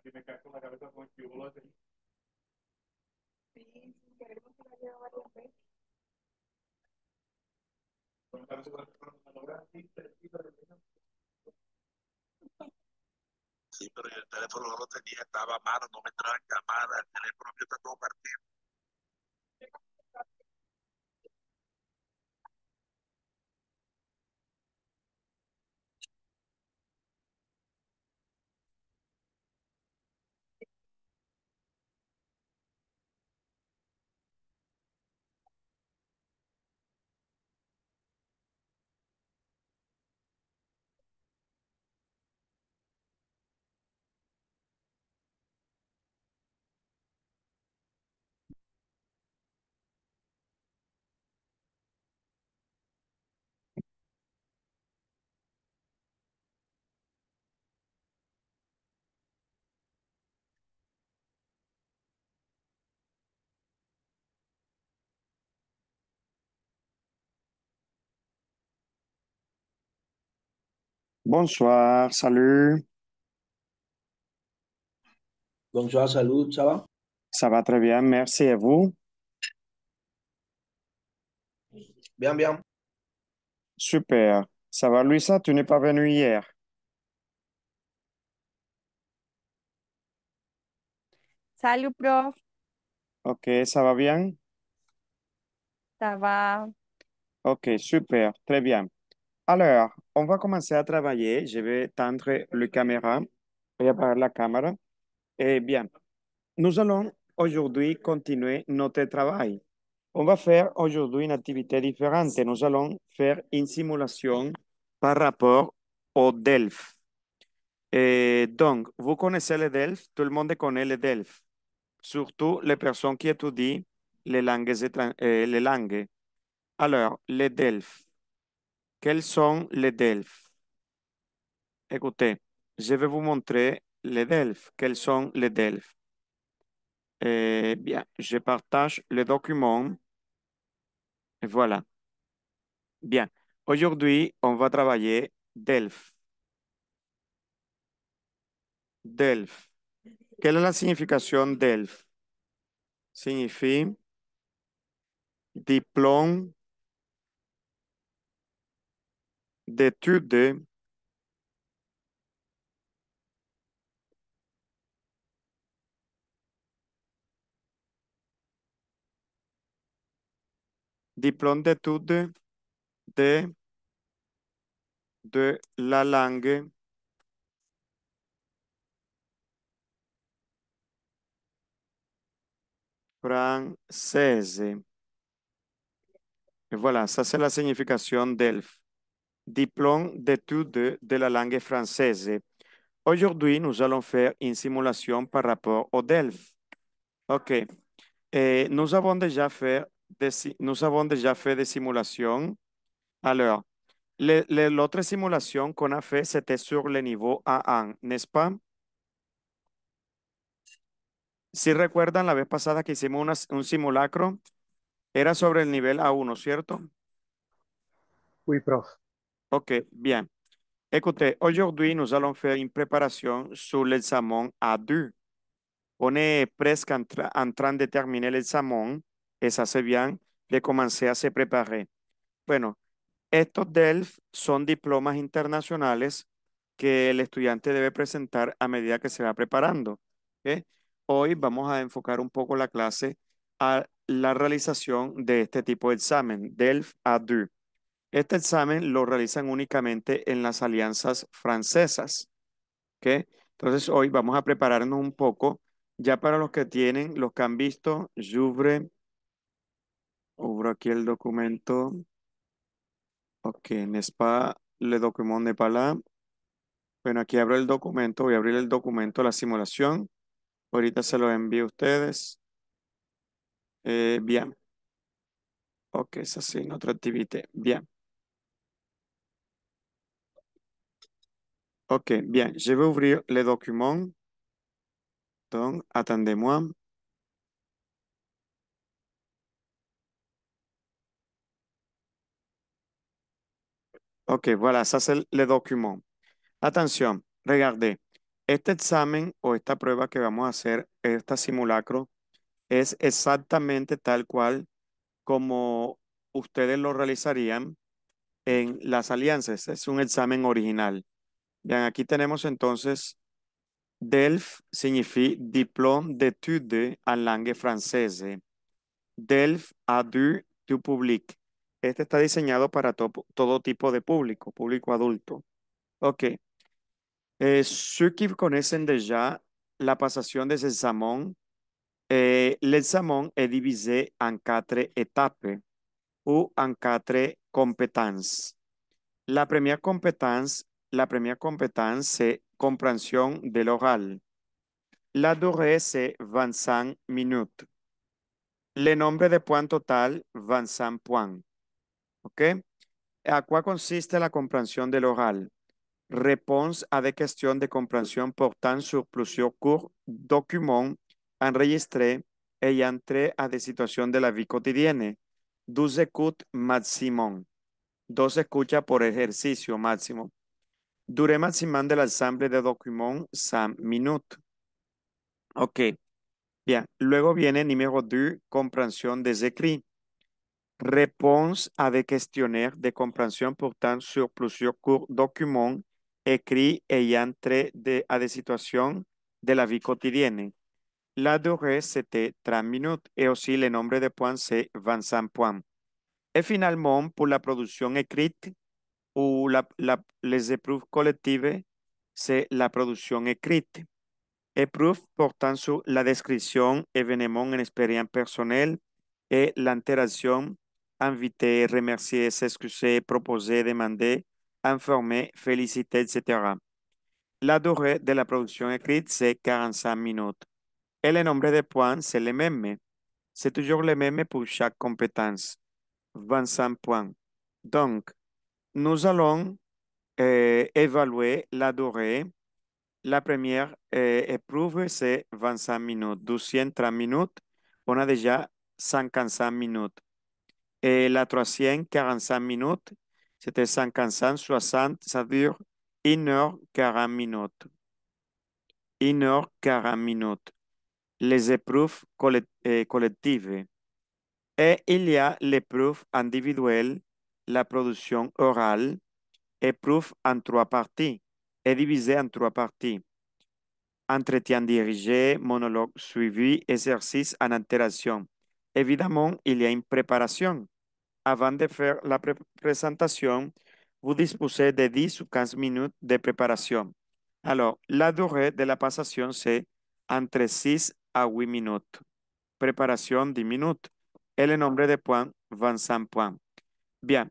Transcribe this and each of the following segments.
casi me con la cabeza con el chibolo así. Sí, queremos que la lleve varias veces. Sí, pero el teléfono no lo tenía, estaba malo, no me entraba en llamada, el teléfono mío está todo partido. Bonsoir, salut. Bonsoir, salut, ça va? Ça va très bien, merci. à vous? Bien, bien. Super. Ça va, Luisa? Tu n'es pas venu hier. Salut, prof. Ok, ça va bien? Ça va. Ok, super, très bien. Alors, on va commencer à travailler. Je vais tendre la caméra, préparer la caméra. Eh bien, nous allons aujourd'hui continuer notre travail. On va faire aujourd'hui une activité différente. Nous allons faire une simulation par rapport au DELF. Et eh, donc, vous connaissez le DELF, tout le monde connaît le DELF, surtout les personnes qui étudient les langues. Eh, les langues. Alors, le DELF, quels sont les DELF Écoutez, je vais vous montrer les DELF. Quels sont les DELF eh bien, je partage le document. Voilà. Bien. Aujourd'hui, on va travailler DELF. DELF. Quelle est la signification DELF? Signifie diplôme d'études diplôme d'études de, de la langue française. Et voilà, ça c'est la signification d'ELF. de d'études de la langue française. Aujourd'hui, nous allons faire une simulation par rapport au DELF. OK. Et nous, avons déjà fait des, nous avons déjà fait des simulations. Alors, l'autre simulation qu'on a sur le niveau A1, n'est-ce pas? Si recuerdan la vez pasada que hicimos un simulacro, era sobre el nivel A1, ¿cierto? Sí, prof. Ok, bien. Écoutez, aujourd'hui, nous allons faire une préparation sur l'examen A2. On est presque en, tra en train de terminer l'examen bien de comencé a se préparer. Bueno, estos DELF son diplomas internacionales que el estudiante debe presentar a medida que se va preparando. Hoy vamos a enfocar un poco la clase a la realización de este tipo de examen, DELF A2. Este examen lo realizan únicamente en las alianzas francesas. ¿okay? Entonces hoy vamos a prepararnos un poco, ya para los que tienen, los que han visto, Jouvre, abro aquí el documento, ok, en spa le document de pala, Bueno, aquí abro el documento, voy a abrir el documento, la simulación, ahorita se lo envío a ustedes. Eh, bien. Ok, es así, otra actividad. Bien. Ok, bien. Je vais ouvrir le document. Donc, attendez-moi. Ok, voilà, ça c'est le document. Atención, regardez. Este examen o esta prueba que vamos a hacer, este simulacro, es exactamente tal cual como ustedes lo realizarían en las alianzas. Es un examen original. Bien, aquí tenemos entonces DELF significa diplôme d'études en langue française. DELF a du public. Este está diseñado para todo tipo de público, público adulto. Ok. Eh, ceux qui connaissent déjà la pasación de ces examen, eh, examen est divisé en quatre étapes ou en quatre compétences. La première compétence la première compétence, la compréhension de l'oral. La durée, es 25 minutes. Le nombre de points total, 25 points. OK? ¿A quoi consiste la comprensión de l'oral? Réponse à de questions e de compréhension portant sur plusieurs cours, documents enregistrés et a à des de la vida cotidiana. 12 écoutes maximum. 12 escuchas por ejercicio máximo. Durée maximum de l'ensemble de documentos 5 minutos. Ok. Bien. Luego viene número 2, comprensión de écrits. Réponse à des questionnaires de comprensión portant sur plusieurs documents écrits ayant trait de, à des de la vie quotidienne. La durée, c'était 30 minutes et aussi le nombre de points, c'est 25 points. Et finalement, pour la production écrite, ou la, la, les épreuves collectives, c'est la production écrite. Épreuve portant sur la description, événement, en expérience personnelle et l'interaction, inviter, remercier, s'excuser, proposer, demander, informer, féliciter, etc. La durée de la production écrite, c'est 45 minutes. Et le nombre de points, c'est le même. C'est toujours le même pour chaque compétence. 25 points. Donc, nous allons euh, évaluer la durée. La première euh, épreuve, c'est 25 minutes. 30 minutes, on a déjà 55 minutes. Et la troisième, 45 minutes, c'était 55, 60, ça dure 1 heure 40 minutes. 1 heure 40 minutes. Les épreuves euh, collectives. Et il y a l'épreuve individuelle la production orale, éprouve en trois parties, est divisée en trois parties. Entretien dirigé, monologue suivi, exercice en interaction. Évidemment, il y a une préparation. Avant de faire la présentation, vous disposez de 10 ou 15 minutes de préparation. Alors, la durée de la passation, c'est entre 6 à 8 minutes. Préparation, 10 minutes. Et le nombre de points, 25 points. Bien,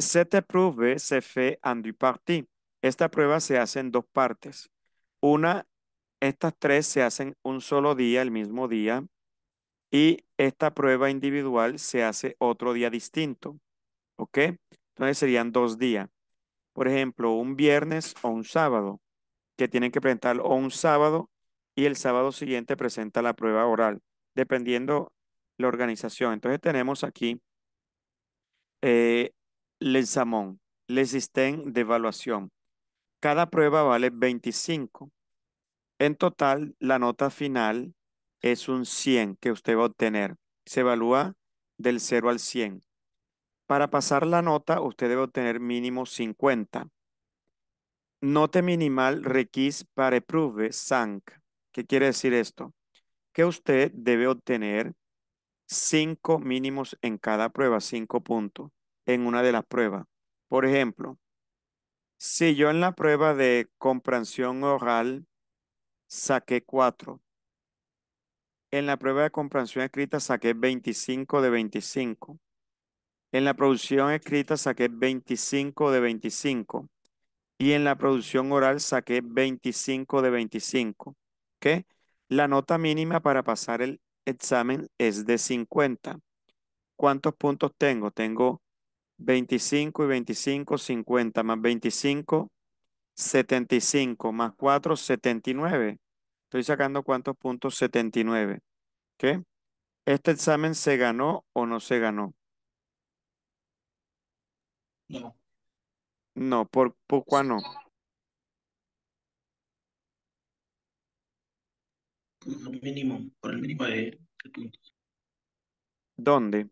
Cette eh, épreuve se fait en Esta prueba se hace en dos partes. Una, estas tres se hacen un solo día, el mismo día, y esta prueba individual se hace otro día distinto. ¿Ok? Entonces serían dos días. Por ejemplo, un viernes o un sábado, que tienen que presentar o un sábado y el sábado siguiente presenta la prueba oral, dependiendo la organización. Entonces tenemos aquí eh, l'examen, le sistema de evaluación. Cada prueba vale 25. En total, la nota final es un 100 que usted va a obtener. Se evalúa del 0 al 100. Para pasar la nota, usted debe obtener mínimo 50. Note minimal requis para prove sank ¿Qué quiere decir esto? Que usted debe obtener 5 mínimos en cada prueba, 5 puntos en una de las pruebas. Por ejemplo, si yo en la prueba de comprensión oral saqué 4, en la prueba de comprensión escrita saqué 25 de 25, en la producción escrita saqué 25 de 25 y en la producción oral saqué 25 de 25. ¿okay? La nota mínima para pasar el examen es de 50. ¿Cuántos puntos tengo? Tengo 25 y 25, 50, más 25, 75, más 4, 79. Estoy sacando cuántos puntos, 79. ¿Qué? ¿Este examen se ganó o no se ganó? No. No, ¿por, por cuál no? Por el mínimo, por el mínimo de, de puntos. ¿Dónde?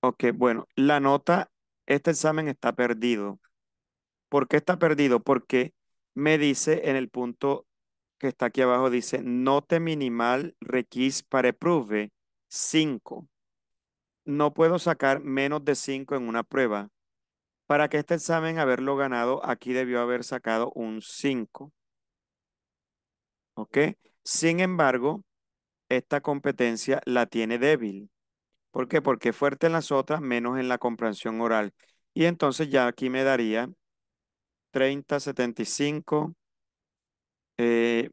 Ok, bueno, la nota, este examen está perdido. ¿Por qué está perdido? Porque me dice en el punto que está aquí abajo, dice note minimal requis para prove 5. No puedo sacar menos de 5 en una prueba. Para que este examen haberlo ganado, aquí debió haber sacado un 5. ¿Ok? Sin embargo, esta competencia la tiene débil. ¿Por qué? Porque es fuerte en las otras, menos en la comprensión oral. Y entonces ya aquí me daría 30, 75, eh,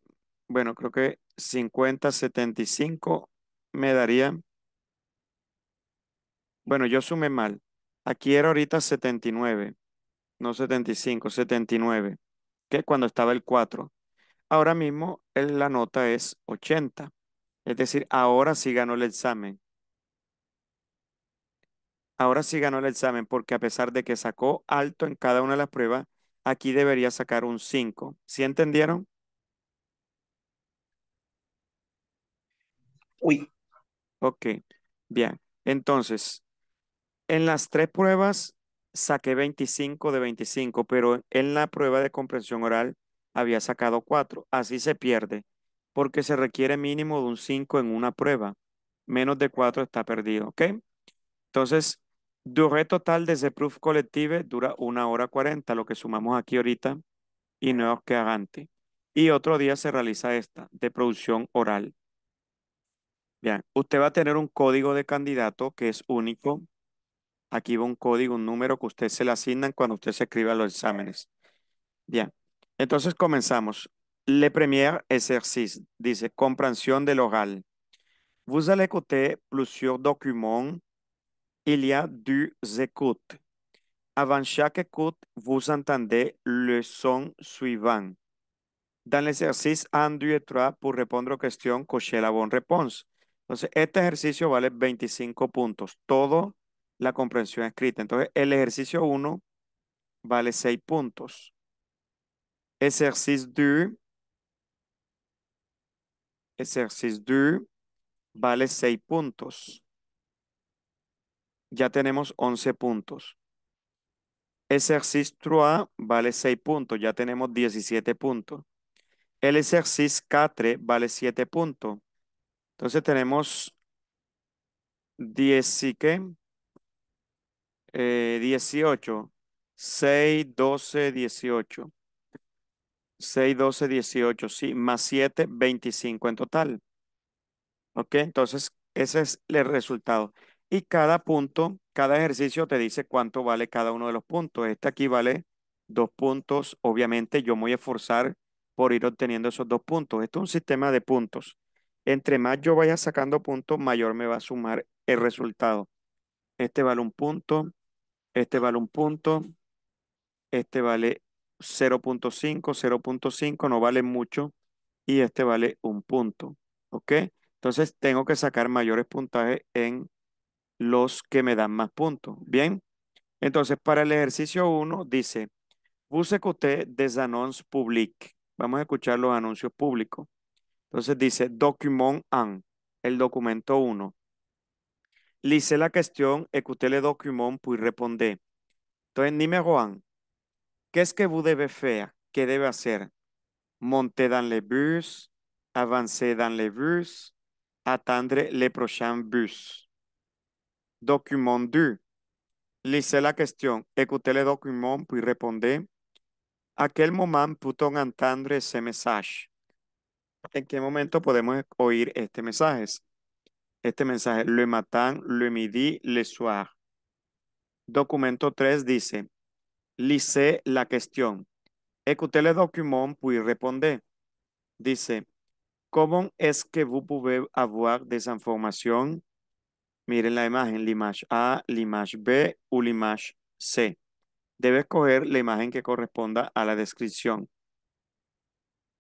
bueno, creo que 50, 75 me daría, bueno, yo sumé mal. Aquí era ahorita 79, no 75, 79, que cuando estaba el 4. Ahora mismo la nota es 80. Es decir, ahora sí ganó el examen. Ahora sí ganó el examen porque a pesar de que sacó alto en cada una de las pruebas, aquí debería sacar un 5. ¿Sí entendieron? Uy. Ok, bien. Entonces, en las tres pruebas saqué 25 de 25, pero en la prueba de comprensión oral había sacado 4. Así se pierde porque se requiere mínimo de un 5 en una prueba. Menos de 4 está perdido, ¿ok? Entonces, duré total desde proof collective dura una hora 40, lo que sumamos aquí ahorita, y no agante. Y otro día se realiza esta, de producción oral. Bien, usted va a tener un código de candidato que es único. Aquí va un código, un número que usted se le asignan cuando usted se escribe a los exámenes. Bien, entonces comenzamos. Le premier exercice, dice comprensión de l'oral. Vous allez écouter plusieurs documents. Il y a deux écoutes. Avant chaque écoute, vous entendez le son suivant. Dans l'exercice 1, 2 et 3, pour répondre aux questions, cochez la bonne réponse. Entonces, este ejercicio vale 25 puntos. Todo la comprensión escrita. Entonces, el ejercicio 1 vale 6 puntos. Exercice 2 Ejercicio 2 vale 6 puntos. Ya tenemos 11 puntos. Ejercicio 3 vale 6 puntos. Ya tenemos 17 puntos. El exercice 4 vale 7 puntos. Entonces tenemos 10 18. 6, 12, 18. 6, 12, 18, sí, más 7, 25 en total. ¿Ok? Entonces, ese es el resultado. Y cada punto, cada ejercicio te dice cuánto vale cada uno de los puntos. Este aquí vale dos puntos. Obviamente, yo me voy a esforzar por ir obteniendo esos dos puntos. Esto es un sistema de puntos. Entre más yo vaya sacando puntos, mayor me va a sumar el resultado. Este vale un punto, este vale un punto, este vale 0.5, 0.5 no vale mucho y este vale un punto, ¿ok? Entonces tengo que sacar mayores puntajes en los que me dan más puntos, ¿bien? Entonces para el ejercicio 1 dice, busque usted des annonces Vamos a escuchar los anuncios públicos. Entonces dice, document 1, el documento 1. Lice la cuestión écoutez le document puis répondre. Entonces, número 1, ¿Qué es que vous devez faire? ¿Qué debe hacer? Monter dans le bus, avancer dans le bus, Atendre le prochain bus. Document 2. Lisez la question, écoutez le document puis répondez. ¿A quel moment peut-on entendre ce message? ¿En qué momento podemos oír este mensaje? Este mensaje, le matin, le midi, le soir. Documento 3 dice, Lisez la cuestión. Écoutez le document puis répondez. Dice, ¿cómo es que vous pouvez avoir des informations? Miren la imagen, la A, la B o la C. Debe escoger la imagen que corresponda a la descripción.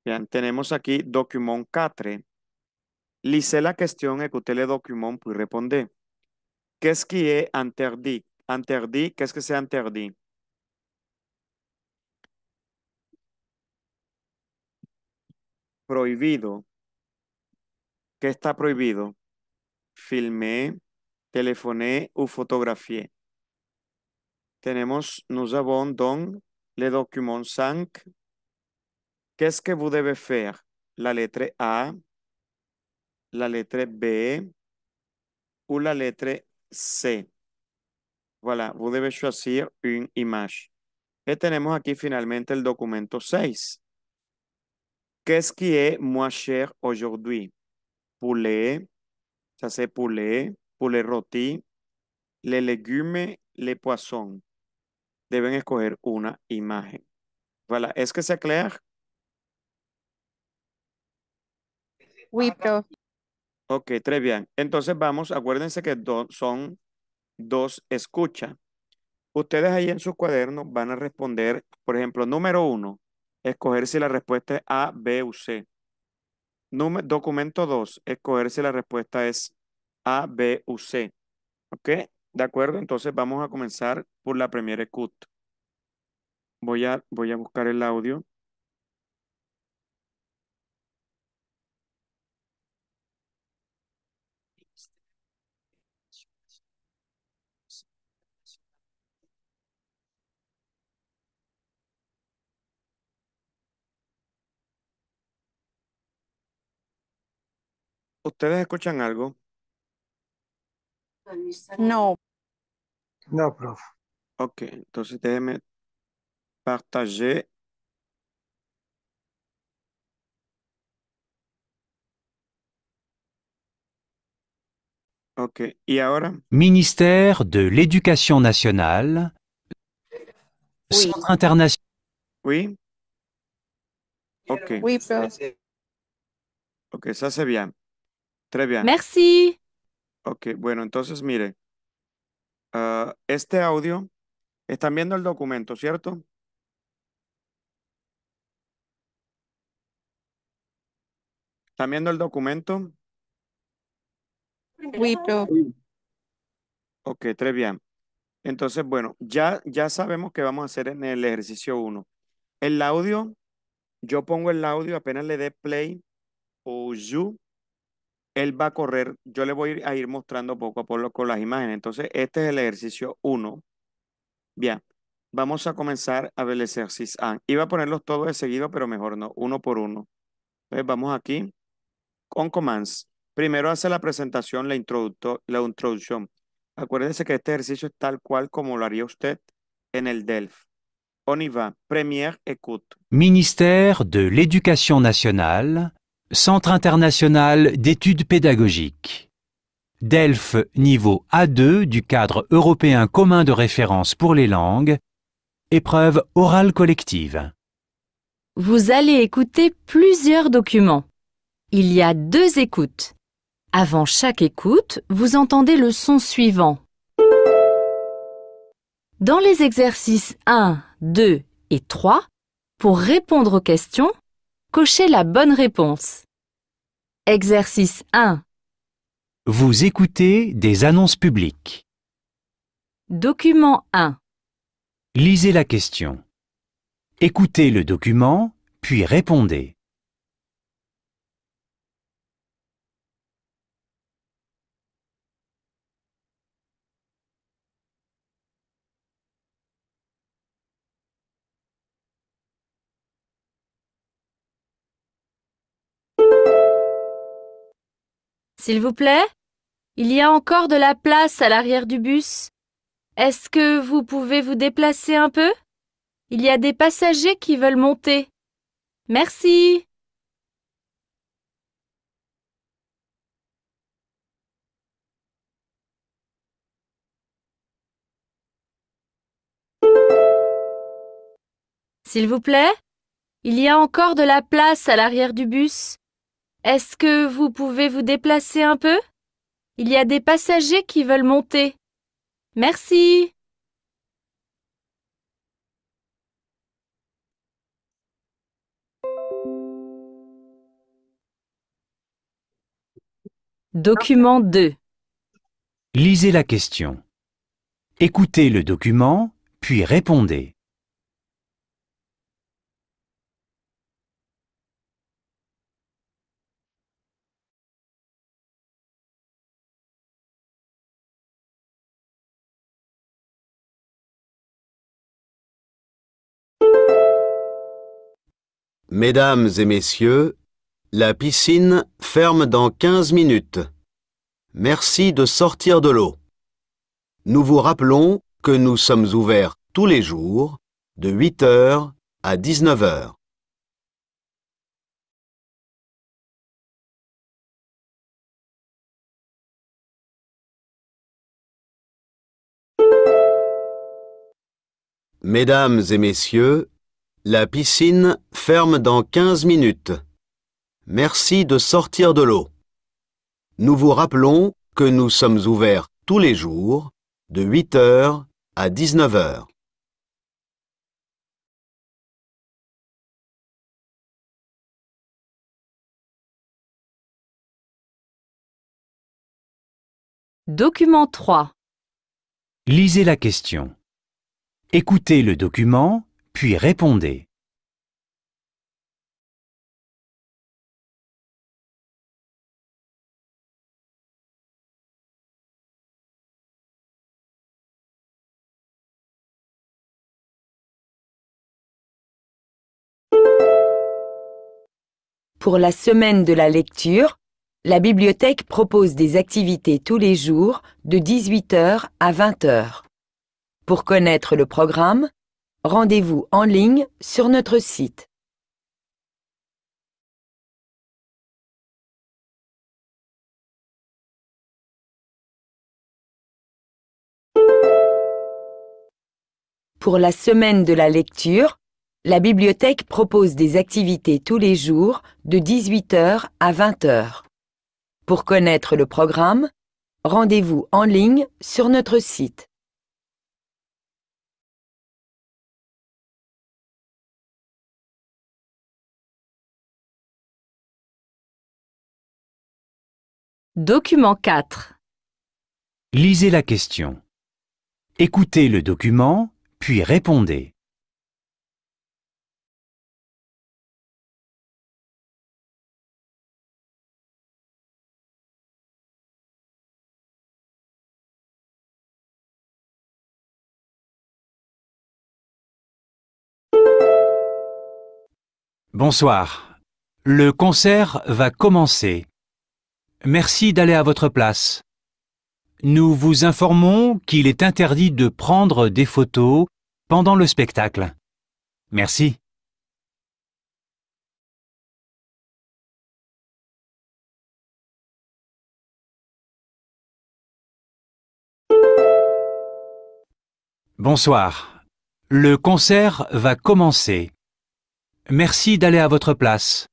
Bien, tenemos aquí document 4. Lisez la cuestión. écoutez le document puis répondez. quest es qui est interdit? Interdit, es que c'est interdit? prohibido. ¿Qué está prohibido? Filmé, telefoné o fotografié. Tenemos nous avons don le document 5. ¿Qué es que vous devez faire? La letra A, la letra B o la letra C. Voilà, vous devez choisir une image. Y eh, tenemos aquí finalmente el documento 6. Qu'est-ce qui est moins cher aujourd'hui? Poulet, ça c'est poulet, poulet rôti, le légumes, le poisson. Deben escoger una imagen. Voilà, ¿Es que se clair? Oui, pero... Ok, très bien. Entonces vamos, acuérdense que son dos escuchas. Ustedes ahí en su cuaderno van a responder, por ejemplo, número uno escoger si la respuesta es A, B u C. documento 2, escoger si la respuesta es A, B u C. ¿Ok? De acuerdo, entonces vamos a comenzar por la primera cut. Voy a, voy a buscar el audio. ¿Ustedes escuchan algo? No. No, prof. Ok, entonces déjeme partager. Ok, ¿y ahora? Ministère de l'Éducation nationale, oui. Centre international. Oui. Ok. Oui, prof. Ok, ça c'est bien. Très bien. Merci. Ok, bueno, entonces mire, ah, este audio, están viendo el documento, ¿cierto? ¿Están viendo el documento? Ok, très bien. Entonces, bueno, ya, ya sabemos Qué vamos a hacer en el ejercicio 1. El audio, yo pongo el audio, apenas le dé play o you, él va a correr, yo le voy a ir mostrando poco a poco con las imágenes. Entonces, este es el ejercicio 1. Bien, vamos a comenzar a ver el ejercicio A. Ah, iba a ponerlos todos de seguido, pero mejor no, uno por uno. Entonces, vamos aquí con commands. Primero hace la presentación, la, la introducción. Acuérdense que este ejercicio es tal cual como lo haría usted en el DELF. On y va. écoute. Ministère de l'Éducation nationale, Centre international d'études pédagogiques. DELF niveau A2 du cadre européen commun de référence pour les langues. Épreuve orale collective. Vous allez écouter plusieurs documents. Il y a deux écoutes. Avant chaque écoute, vous entendez le son suivant. Dans les exercices 1, 2 et 3, pour répondre aux questions, Cochez la bonne réponse. Exercice 1. Vous écoutez des annonces publiques. Document 1. Lisez la question. Écoutez le document, puis répondez. S'il vous plaît, il y a encore de la place à l'arrière du bus. Est-ce que vous pouvez vous déplacer un peu Il y a des passagers qui veulent monter. Merci. S'il vous plaît, il y a encore de la place à l'arrière du bus. Est-ce que vous pouvez vous déplacer un peu Il y a des passagers qui veulent monter. Merci. Document 2 Lisez la question. Écoutez le document, puis répondez. Mesdames et messieurs, la piscine ferme dans 15 minutes. Merci de sortir de l'eau. Nous vous rappelons que nous sommes ouverts tous les jours de 8h à 19h. Mesdames et messieurs, la piscine ferme dans 15 minutes. Merci de sortir de l'eau. Nous vous rappelons que nous sommes ouverts tous les jours de 8h à 19h. Document 3 Lisez la question. Écoutez le document puis répondez. Pour la semaine de la lecture, la bibliothèque propose des activités tous les jours de 18h à 20h. Pour connaître le programme, Rendez-vous en ligne sur notre site. Pour la semaine de la lecture, la bibliothèque propose des activités tous les jours de 18h à 20h. Pour connaître le programme, rendez-vous en ligne sur notre site. Document 4. Lisez la question. Écoutez le document, puis répondez. Bonsoir. Le concert va commencer. Merci d'aller à votre place. Nous vous informons qu'il est interdit de prendre des photos pendant le spectacle. Merci. Bonsoir. Le concert va commencer. Merci d'aller à votre place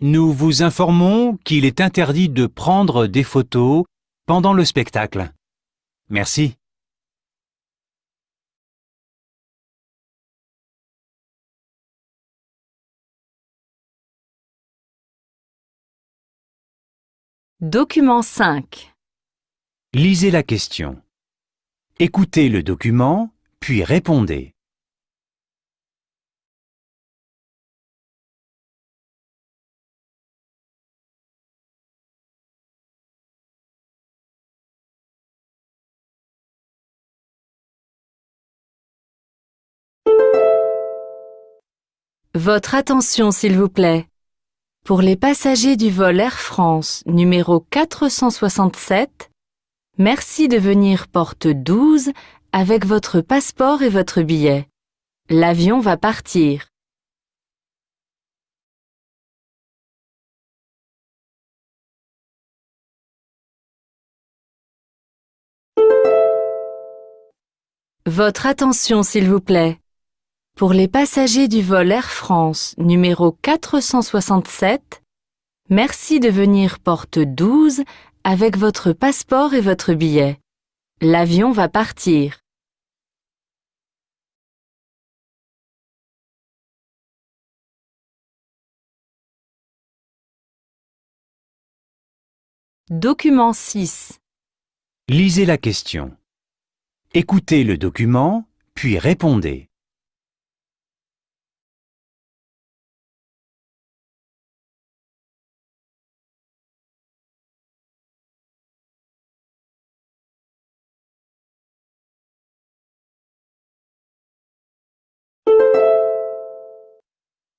nous vous informons qu'il est interdit de prendre des photos pendant le spectacle. Merci. Document 5 Lisez la question. Écoutez le document, puis répondez. Votre attention, s'il vous plaît. Pour les passagers du vol Air France numéro 467, merci de venir porte 12 avec votre passeport et votre billet. L'avion va partir. Votre attention, s'il vous plaît pour les passagers du vol Air France numéro 467, merci de venir porte 12 avec votre passeport et votre billet. L'avion va partir. Document 6 Lisez la question. Écoutez le document, puis répondez.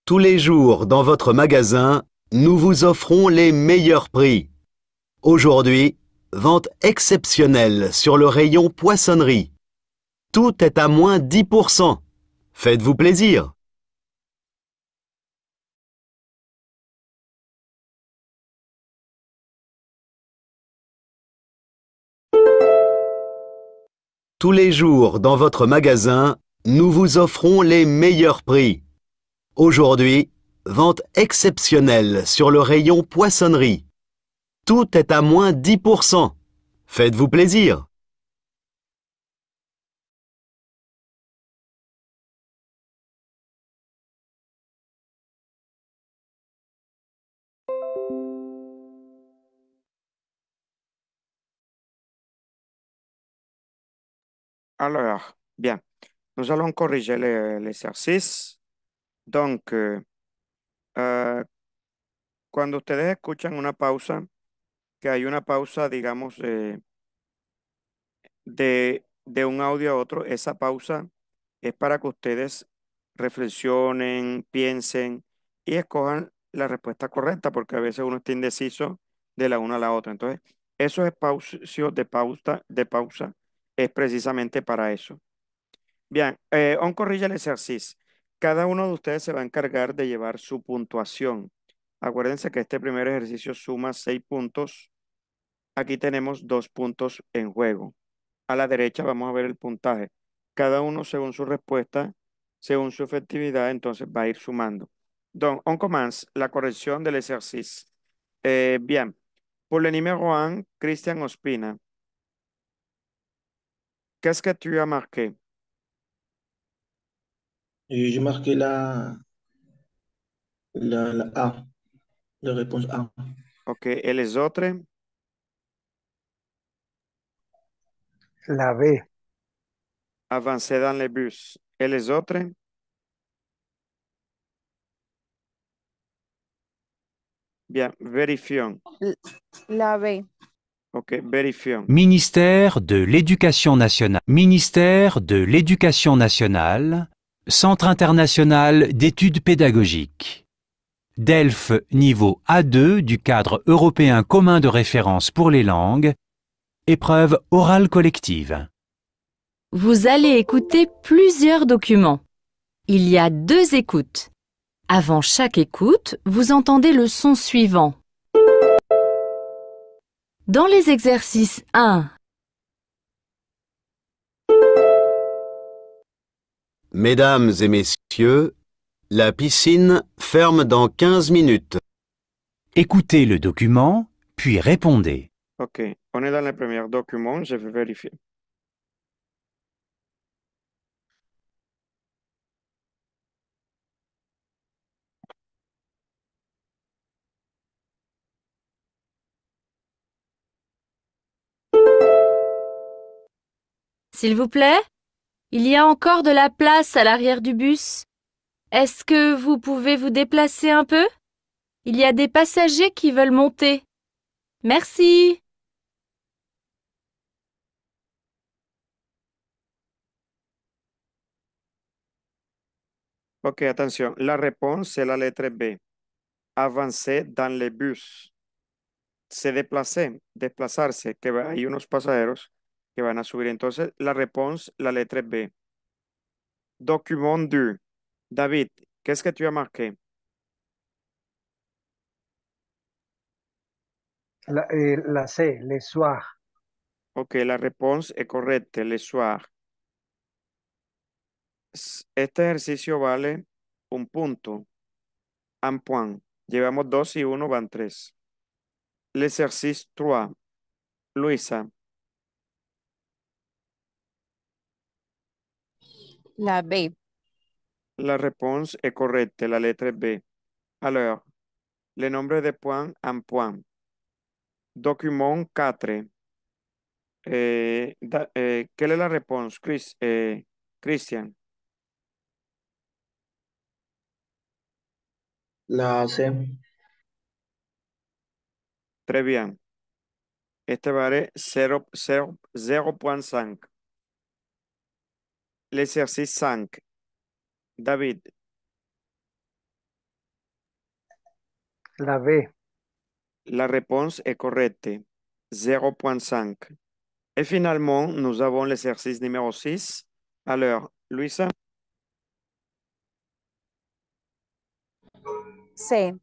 Tous les jours dans votre magasin, nous vous offrons les meilleurs prix. Aujourd'hui, vente exceptionnelle sur le rayon poissonnerie. Tout est à moins 10%. Faites-vous plaisir. Tous les jours dans votre magasin, nous vous offrons les meilleurs prix. Aujourd'hui, vente exceptionnelle sur le rayon poissonnerie. Tout est à moins 10%. Faites-vous plaisir. Alors, bien, nous allons corriger l'exercice. Donc, ah, cuando ustedes escuchan una pausa, que hay una pausa, digamos, eh, de, un audio a otro, esa pausa es para que ustedes reflexionen, piensen y escojan la respuesta correcta, porque a veces uno está indeciso de la una a la otra. Entonces, esos espacios de pausa, de pausa es precisamente para eso. Bien, eh, on corrige el ejercicio. Cada uno de ustedes se va a encargar de llevar su puntuación. Acuérdense que este primer ejercicio suma seis puntos. Aquí tenemos dos puntos en juego. A la derecha vamos a ver el puntaje. Cada uno según su respuesta, según su efectividad, entonces va a ir sumando. Don, on Commands, la corrección del ejercicio. Eh, bien. Por el Cristian 1, Christian Ospina. es es que tú has marqué? Et j'ai marqué la, la, la A, la réponse A. Ok, et les autres? La B. Avancer dans les bus. Et les autres? Bien, vérifions. La B. Ok, vérifions. Ministère de l'Éducation nationale. Ministère de l'Éducation nationale, Centre international d'études pédagogiques. DELF niveau A2 du cadre européen commun de référence pour les langues. Épreuve orale collective. Vous allez écouter plusieurs documents. Il y a deux écoutes. Avant chaque écoute, vous entendez le son suivant. Dans les exercices 1 Mesdames et messieurs, la piscine ferme dans 15 minutes. Écoutez le document, puis répondez. Ok, on est dans le premier document, je vais vérifier. S'il vous plaît il y a encore de la place à l'arrière du bus. Est-ce que vous pouvez vous déplacer un peu Il y a des passagers qui veulent monter. Merci. Ok, attention. La réponse, est la lettre B. Avancer dans le bus. Se déplacer, desplazarse, que hay unos pasajeros van a subir. Entonces, la réponse, la letra B. Document du. David, quest es que tú as marqué? La, eh, la C, le soir. Ok, la réponse es correcte, le soir. Este ejercicio vale un punto. Un point. Llevamos dos y uno van tres. L'exercice 3. Luisa, La B. La respuesta es correcta, la letra es B. Alors, le nombre de Puan en Puan. Document 4. Eh, eh, ¿Qué es la respuesta, Chris, eh, Christian? La C. Très bien. Este vale 0.5. L'exercice 5. David. La B. La réponse est correcte. 0.5. Et finalement, nous avons l'exercice numéro 6. Alors, Luisa. C.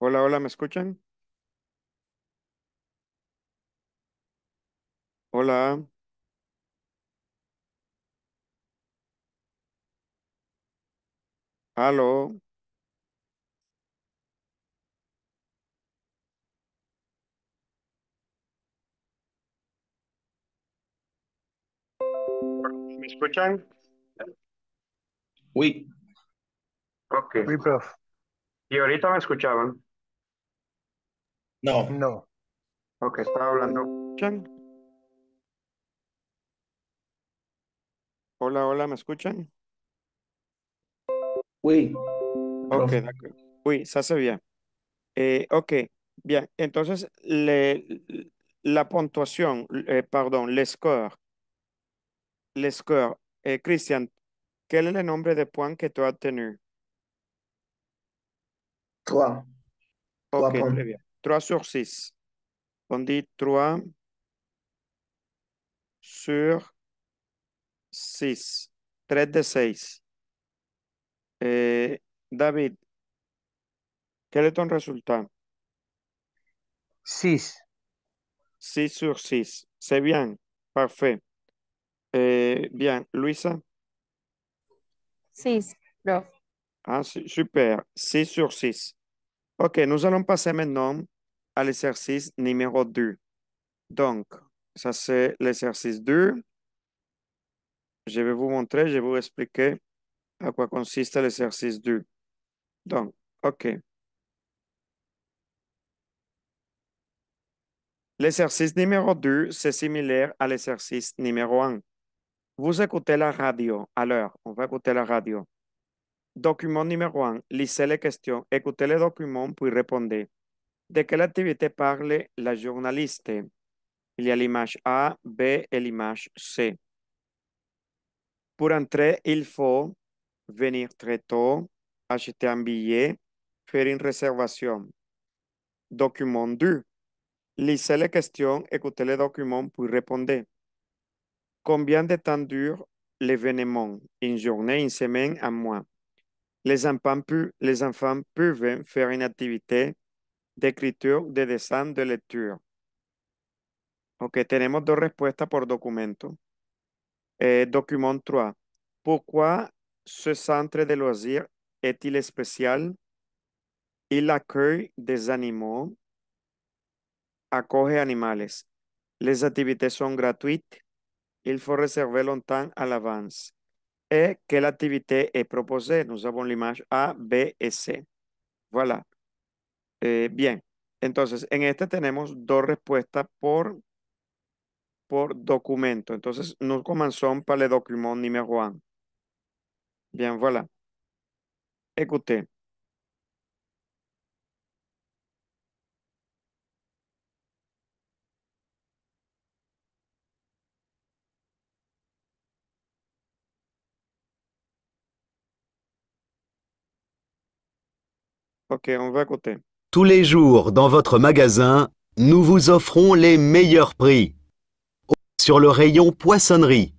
Hola, hola, ¿me escuchan? Hola, aló, ¿me escuchan? Sí. Ok. ¿Y ahorita me escuchaban? No. No. Ok, estaba hablando. ¿Escuchan? Hola, hola, ¿me escuchan? Uy. Ok, uy, se hace bien. Eh, ok, bien. Entonces, le, la puntuación, eh, perdón, el score. el score. Eh, Cristian, ¿qué es el nombre de Juan que tú has tenido? Trois. Ok, bien. 3 sur 6. On dit 3 sur 6. 3 de 6. Eh, David, quel est ton résultat? 6. 6 sur 6. C'est bien. Parfait. Eh, bien. Luisa? 6, Ah, super. 6 sur 6. OK, nous allons passer maintenant à l'exercice numéro 2. Donc, ça c'est l'exercice 2. Je vais vous montrer, je vais vous expliquer à quoi consiste l'exercice 2. Donc, OK. L'exercice numéro 2, c'est similaire à l'exercice numéro 1. Vous écoutez la radio. Alors, on va écouter la radio. Document numéro 1. Lisez les questions, écoutez les documents, puis répondez. De quelle activité parle la journaliste? Il y a l'image A, B et l'image C. Pour entrer, il faut venir très tôt, acheter un billet, faire une réservation. Document 2. Lisez les questions, écoutez les documents puis répondez. Combien de temps dure l'événement? Une journée, une semaine, un mois. les enfants peuvent faire une activité d'écriture, de dessin, de lecture. Ok, tenemos dos respuestas por documento. Eh, document 3. Pourquoi ce centre de loisirs est-il spécial? Il accueille des animaux. Acoge animales. Les activités sont gratuites. Il faut réserver longtemps à l'avance. Et quelle activité est proposée? Nous avons l'image A, B et C. Voilà. Eh, bien, entonces en este tenemos dos respuestas por, por documento. Entonces, no para para le ni me uno. Bien, voilà. Écoutez. Ok, on va écouter. Tous les jours dans votre magasin, nous vous offrons les meilleurs prix. Sur le rayon poissonnerie,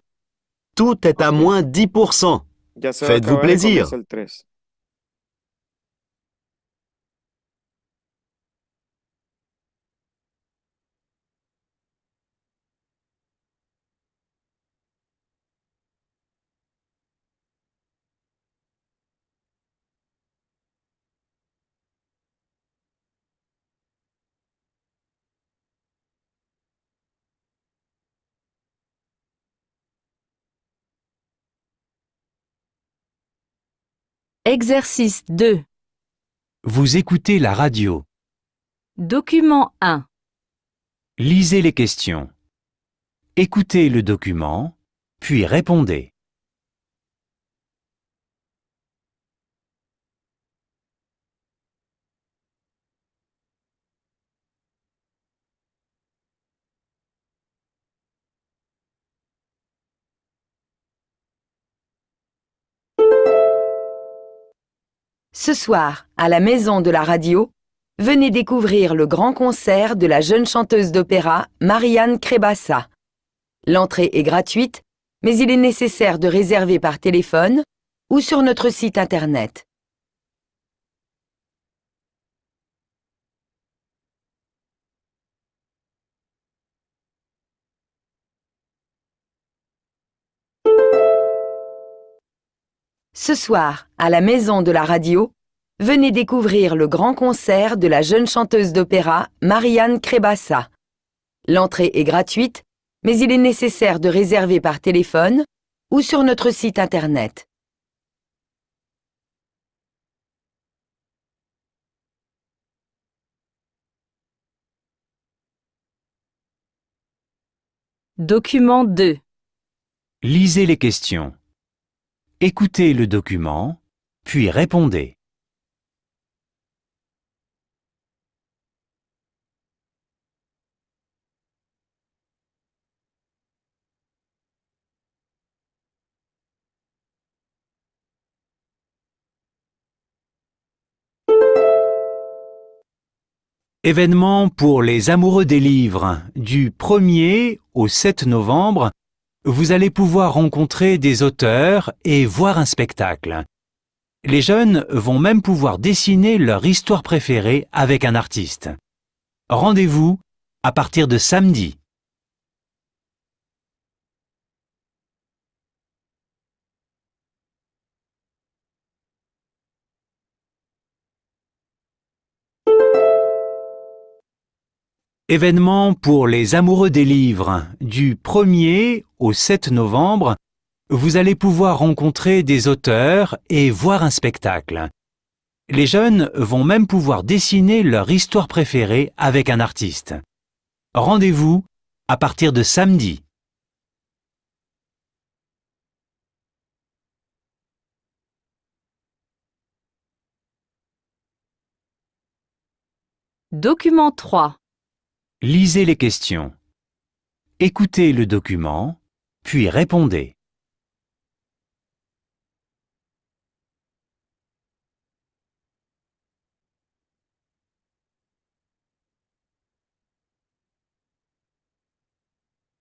tout est à moins 10%. Faites-vous plaisir. Exercice 2. Vous écoutez la radio. Document 1. Lisez les questions. Écoutez le document, puis répondez. Ce soir, à la Maison de la Radio, venez découvrir le grand concert de la jeune chanteuse d'opéra Marianne Crébassa. L'entrée est gratuite, mais il est nécessaire de réserver par téléphone ou sur notre site internet. Ce soir, à la Maison de la Radio, venez découvrir le grand concert de la jeune chanteuse d'opéra Marianne Crébassa. L'entrée est gratuite, mais il est nécessaire de réserver par téléphone ou sur notre site internet. Document 2 Lisez les questions. Écoutez le document, puis répondez. Événement pour les amoureux des livres du 1er au 7 novembre vous allez pouvoir rencontrer des auteurs et voir un spectacle. Les jeunes vont même pouvoir dessiner leur histoire préférée avec un artiste. Rendez-vous à partir de samedi. Événement pour les amoureux des livres. Du 1er au 7 novembre, vous allez pouvoir rencontrer des auteurs et voir un spectacle. Les jeunes vont même pouvoir dessiner leur histoire préférée avec un artiste. Rendez-vous à partir de samedi. Document 3 Lisez les questions. Écoutez le document, puis répondez.